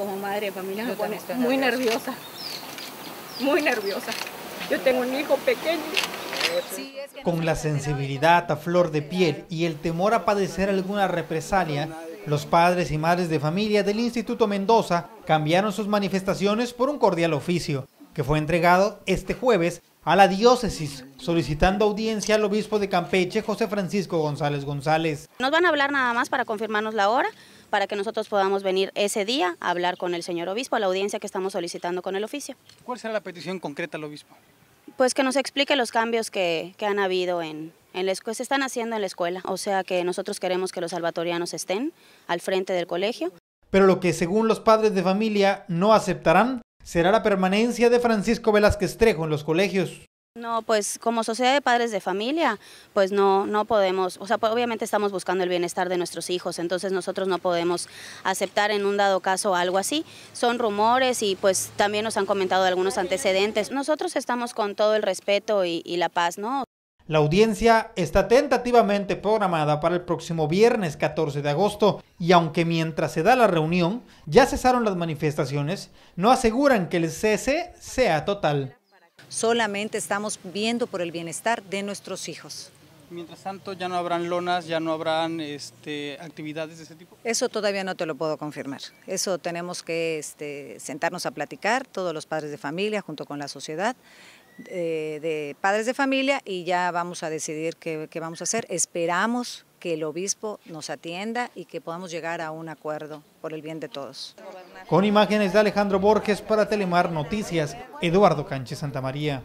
como madre de familia muy nerviosa. Muy nerviosa. Yo tengo un hijo pequeño. Con la sensibilidad a flor de piel y el temor a padecer alguna represalia, los padres y madres de familia del Instituto Mendoza cambiaron sus manifestaciones por un cordial oficio, que fue entregado este jueves a la diócesis, solicitando audiencia al obispo de Campeche, José Francisco González González. Nos van a hablar nada más para confirmarnos la hora, para que nosotros podamos venir ese día a hablar con el señor obispo, a la audiencia que estamos solicitando con el oficio. ¿Cuál será la petición concreta al obispo? Pues que nos explique los cambios que, han habido en, en la escuela, se están haciendo en la escuela, o sea que nosotros queremos que los salvatorianos estén al frente del colegio. Pero lo que según los padres de familia no aceptarán será la permanencia de Francisco Velázquez Trejo en los colegios. No, pues como sociedad de padres de familia, pues no, no podemos, o sea, pues, obviamente estamos buscando el bienestar de nuestros hijos, entonces nosotros no podemos aceptar en un dado caso algo así. Son rumores y pues también nos han comentado algunos antecedentes. Nosotros estamos con todo el respeto y, y la paz, ¿no? La audiencia está tentativamente programada para el próximo viernes 14 de agosto y aunque mientras se da la reunión ya cesaron las manifestaciones, no aseguran que el cese sea total solamente estamos viendo por el bienestar de nuestros hijos. Mientras tanto, ya no habrán lonas, ya no habrán este, actividades de ese tipo. Eso todavía no te lo puedo confirmar. Eso tenemos que este, sentarnos a platicar, todos los padres de familia, junto con la sociedad, eh, de padres de familia, y ya vamos a decidir qué vamos a hacer. Esperamos que el obispo nos atienda y que podamos llegar a un acuerdo por el bien de todos. Con imágenes de Alejandro Borges para Telemar Noticias, Eduardo Canche Santamaría.